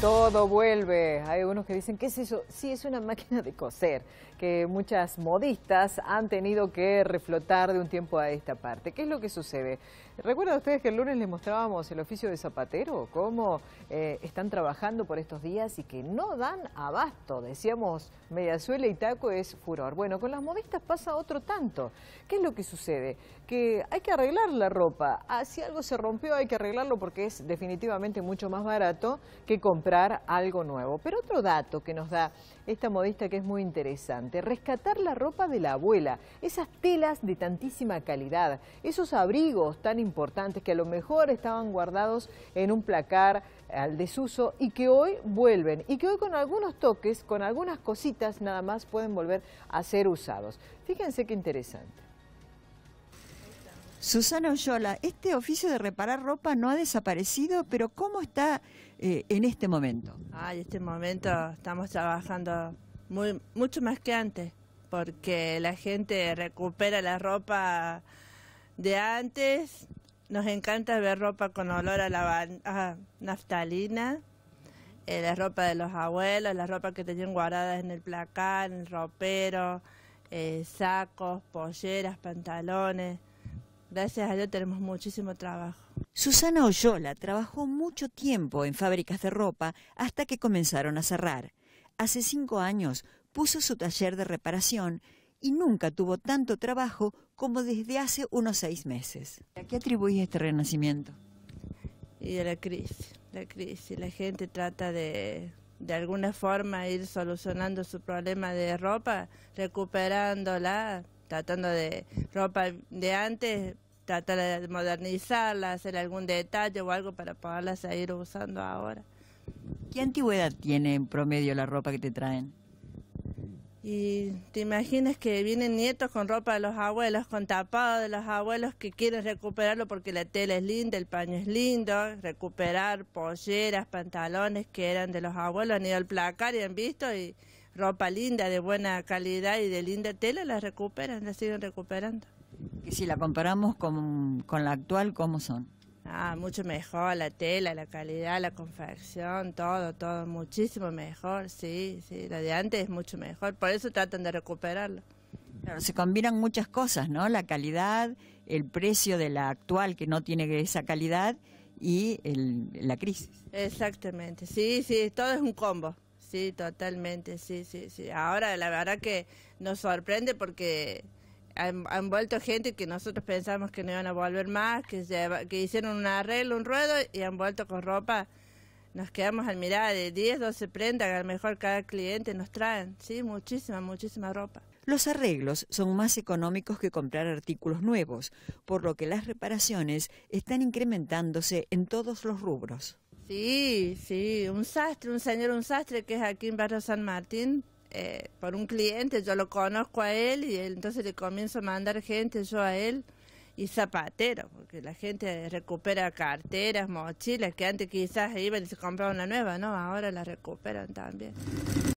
Todo vuelve. Hay unos que dicen, ¿qué es eso? Sí, es una máquina de coser, que muchas modistas han tenido que reflotar de un tiempo a esta parte. ¿Qué es lo que sucede? ¿Recuerdan ustedes que el lunes les mostrábamos el oficio de zapatero? Cómo eh, están trabajando por estos días y que no dan abasto. Decíamos, Mediazuela y Taco es furor. Bueno, con las modistas pasa otro tanto. ¿Qué es lo que sucede? Que hay que arreglar la ropa. Ah, si algo se rompió hay que arreglarlo porque es definitivamente mucho más barato que comprar algo nuevo. Pero otro dato que nos da esta modista que es muy interesante, rescatar la ropa de la abuela, esas telas de tantísima calidad, esos abrigos tan importantes que a lo mejor estaban guardados en un placar eh, al desuso y que hoy vuelven y que hoy con algunos toques, con algunas cositas nada más pueden volver a ser usados. Fíjense qué interesante. Susana Oyola, este oficio de reparar ropa no ha desaparecido, pero ¿cómo está eh, en este momento? Ay, en este momento estamos trabajando mucho más que antes, porque la gente recupera la ropa de antes. Nos encanta ver ropa con olor a, la, naftalina, eh, la ropa de los abuelos, la ropa que tenían guardada en el placar, en el ropero, eh, sacos, polleras, pantalones. Gracias a Dios tenemos muchísimo trabajo. Susana Oyola trabajó mucho tiempo en fábricas de ropa hasta que comenzaron a cerrar. Hace cinco años puso su taller de reparación y nunca tuvo tanto trabajo como desde hace unos seis meses. ¿A qué atribuís este renacimiento? Y a la crisis, la crisis. La gente trata de, de alguna forma ir solucionando su problema de ropa, recuperándola, tratando de ropa de antes, tratar de modernizarla, hacer algún detalle o algo para poderla seguir usando ahora. ¿Qué antigüedad tiene en promedio la ropa que te traen? Y te imaginas que vienen nietos con ropa de los abuelos, con tapado de los abuelos que quieren recuperarlo porque la tela es linda, el paño es lindo, recuperar polleras, pantalones que eran de los abuelos, han ido al placar y han visto y ropa linda, de buena calidad y de linda tela, la recuperan, la siguen recuperando. Y si la comparamos con, la actual, ¿cómo son? Ah, mucho mejor, la tela, la calidad, la confección, todo, todo, muchísimo mejor, sí, sí, la de antes es mucho mejor, por eso tratan de recuperarlo. Claro, se combinan muchas cosas, ¿no? La calidad, el precio de la actual que no tiene esa calidad y la crisis. Exactamente, sí, sí, todo es un combo. Sí, totalmente, sí, sí, sí. Ahora la verdad que nos sorprende porque han, vuelto gente que nosotros pensamos que no iban a volver más, que, que hicieron un arreglo, un ruedo y han vuelto con ropa. Nos quedamos al mirar de 10, 12 prendas, que a lo mejor cada cliente nos traen, sí, muchísima, muchísima ropa. Los arreglos son más económicos que comprar artículos nuevos, por lo que las reparaciones están incrementándose en todos los rubros. Sí, sí, un sastre, un señor, un sastre que es aquí en Barrio San Martín, eh, por un cliente, yo lo conozco a él y entonces le comienzo a mandar gente yo a él y zapatero, porque la gente recupera carteras, mochilas, que antes quizás iban y se compraban una nueva, ¿no? Ahora la recuperan también.